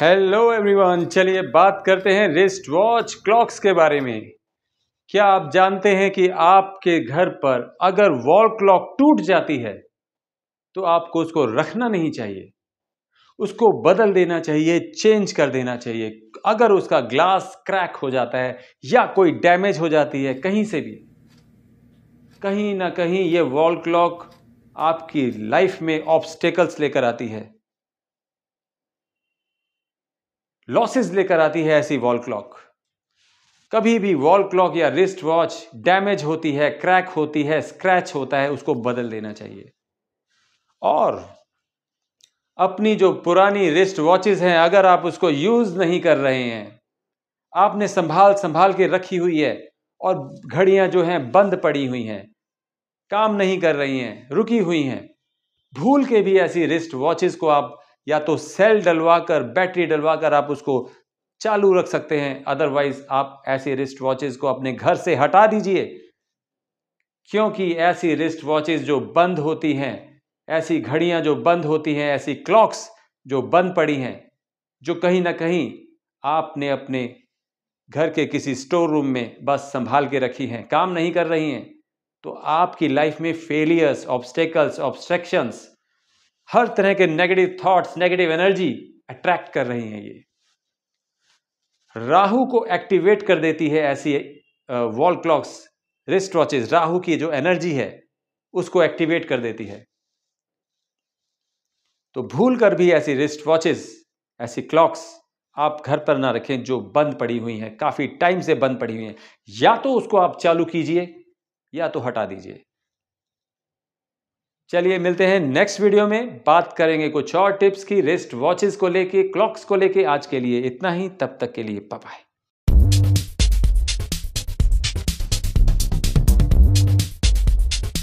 hello everyone चलिए बात करते हैं रिस्ट वॉच क्लॉक्स के बारे में क्या आप जानते हैं कि आपके घर पर अगर वॉल क्लॉक टूट जाती है तो आपको उसको रखना नहीं चाहिए उसको बदल देना चाहिए चेंज कर देना चाहिए अगर उसका ग्लास क्रैक हो जाता है या कोई डैमेज हो जाती है कहीं से भी कहीं ना कहीं ये वॉल क्लॉक आपकी लाइफ में ऑब्स्टेकल्स लेकर आती है लॉसेस लेकर आती है ऐसी वॉल क्लॉक कभी भी वॉल क्लॉक या रिस्ट वॉच डैमेज होती है क्रैक होती है स्क्रैच होता है उसको बदल देना चाहिए और अपनी जो पुरानी रिस्ट वॉचेस हैं अगर आप उसको यूज़ नहीं कर रहे हैं आपने संभाल संभाल के रखी हुई है और घड़ियां जो हैं बंद पड़ी हुई हैं काम नहीं कर रही हैं रुकी हुई हैं भूल के भी ऐसी रिस्ट वॉचेस को आप या तो सेल डलवा कर बैटरी डलवा कर आप उसको चालू रख सकते हैं अदरवाइज आप ऐसी रिस्ट वॉचेज को अपने घर से हटा दीजिए क्योंकि ऐसी रिस्ट वॉचेज जो बंद होती हैं ऐसी घड़ियां जो बंद होती हैं ऐसी क्लॉक्स जो बंद पड़ी हैं जो कहीं ना कहीं आपने अपने घर के किसी स्टोर रूम में बस संभाल के रखी हैं काम नहीं कर रही हैं तो आपकी लाइफ में फेलियर्स ऑब्स्टेकल्स ऑब्स्ट्रक्शंस हर तरह के negative thoughts negative energy attract कर रही हैं ये राहु को एक्टिवेट कर देती है ऐसी wall clocks wrist watches Rahu की जो एनर्जी है उसको एक्टिवेट कर देती है तो भूल कर भी ऐसी रिस्ट वॉचेज ऐसी क्लॉक्स आप घर पर ना रखें जो बंद पड़ी हुई हैं काफ़ी टाइम से बंद पड़ी हुई हैं या तो उसको आप चालू कीजिए या तो हटा दीजिए चलिए मिलते हैं नेक्स्ट वीडियो में बात करेंगे कुछ और टिप्स की रिस्ट वॉचेस को लेके क्लॉक्स को लेके आज के लिए इतना ही तब तक के लिए बाय